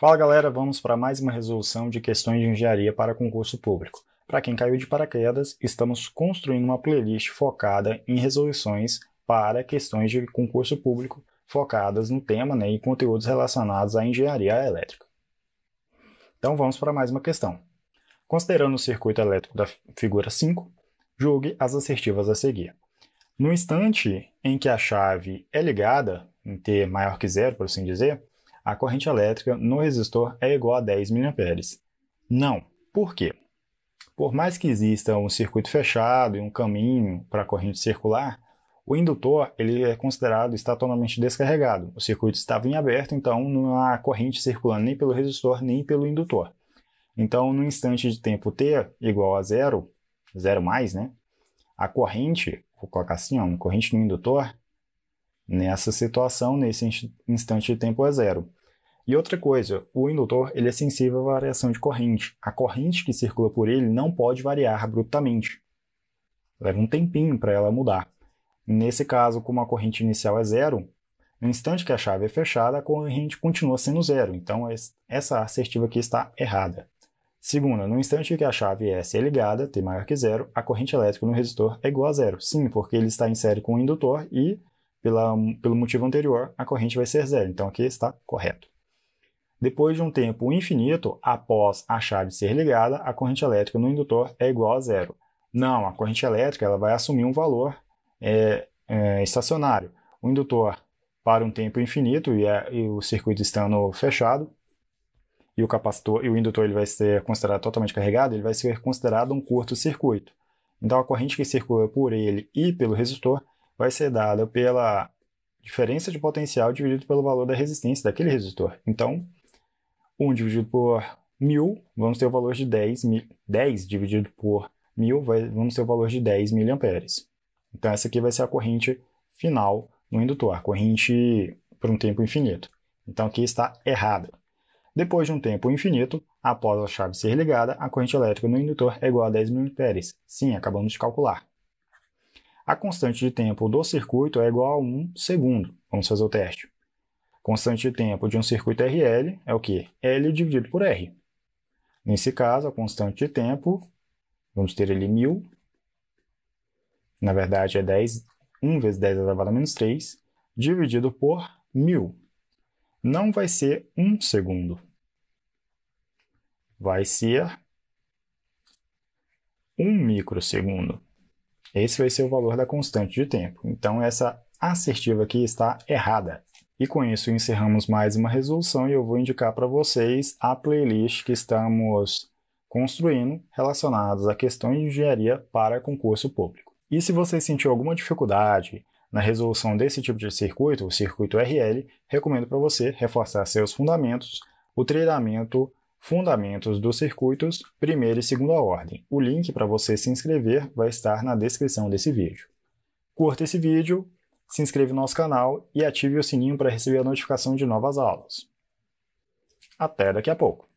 Fala galera, vamos para mais uma resolução de questões de engenharia para concurso público. Para quem caiu de paraquedas, estamos construindo uma playlist focada em resoluções para questões de concurso público, focadas no tema né, e conteúdos relacionados à engenharia elétrica. Então vamos para mais uma questão. Considerando o circuito elétrico da figura 5, julgue as assertivas a seguir. No instante em que a chave é ligada, em T maior que zero, por assim dizer, a corrente elétrica no resistor é igual a 10 mA. Não. Por quê? Por mais que exista um circuito fechado e um caminho para a corrente circular, o indutor ele é considerado totalmente descarregado. O circuito estava em aberto, então não há corrente circulando nem pelo resistor nem pelo indutor. Então, no instante de tempo t igual a zero, zero mais, né? A corrente, vou colocar assim, ó, a corrente no indutor, nessa situação, nesse instante de tempo é zero. E outra coisa, o indutor ele é sensível à variação de corrente. A corrente que circula por ele não pode variar abruptamente. Leva um tempinho para ela mudar. Nesse caso, como a corrente inicial é zero, no instante que a chave é fechada, a corrente continua sendo zero, então essa assertiva aqui está errada. Segunda, no instante que a chave S é ligada, T maior que zero, a corrente elétrica no resistor é igual a zero. Sim, porque ele está em série com o indutor e, pela, pelo motivo anterior, a corrente vai ser zero. Então aqui está correto. Depois de um tempo infinito, após a chave ser ligada, a corrente elétrica no indutor é igual a zero. Não, a corrente elétrica ela vai assumir um valor é, é, estacionário. O indutor para um tempo infinito e, a, é, e, o circuito estando fechado e o capacitor e o indutor ele vai ser considerado totalmente carregado, ele vai ser considerado um curto-circuito. Então a corrente que circula por ele e pelo resistor vai ser dada pela diferença de potencial dividido pelo valor da resistência daquele resistor. Então 1 dividido por 1.000, vamos ter o valor de 10, 10 dividido por 1.000, vai, vamos ter o valor de 10 miliamperes. Então, essa aqui vai ser a corrente final no indutor, corrente por um tempo infinito. Então, aqui está errada. Depois de um tempo infinito, após a chave ser ligada, a corrente elétrica no indutor é igual a 10 miliamperes. Sim, acabamos de calcular. A constante de tempo do circuito é igual a 1 segundo. Vamos fazer o teste. Constante de tempo de um circuito RL é o que? L dividido por R. Nesse caso, a constante de tempo, vamos ter ali 1.000. Na verdade, é 10, 1 vezes 10 elevado a menos 3, dividido por 1.000. Não vai ser 1 segundo. Vai ser 1 microsegundo. Esse vai ser o valor da constante de tempo. Então, essa assertiva aqui está errada. E com isso encerramos mais uma resolução e eu vou indicar para vocês a playlist que estamos construindo relacionados a questões de engenharia para concurso público. E se você sentiu alguma dificuldade na resolução desse tipo de circuito, o circuito RL, recomendo para você reforçar seus fundamentos, o treinamento Fundamentos dos Circuitos, primeira e segunda ordem. O link para você se inscrever vai estar na descrição desse vídeo. Curta esse vídeo, se inscreva no nosso canal e ative o sininho para receber a notificação de novas aulas. Até daqui a pouco!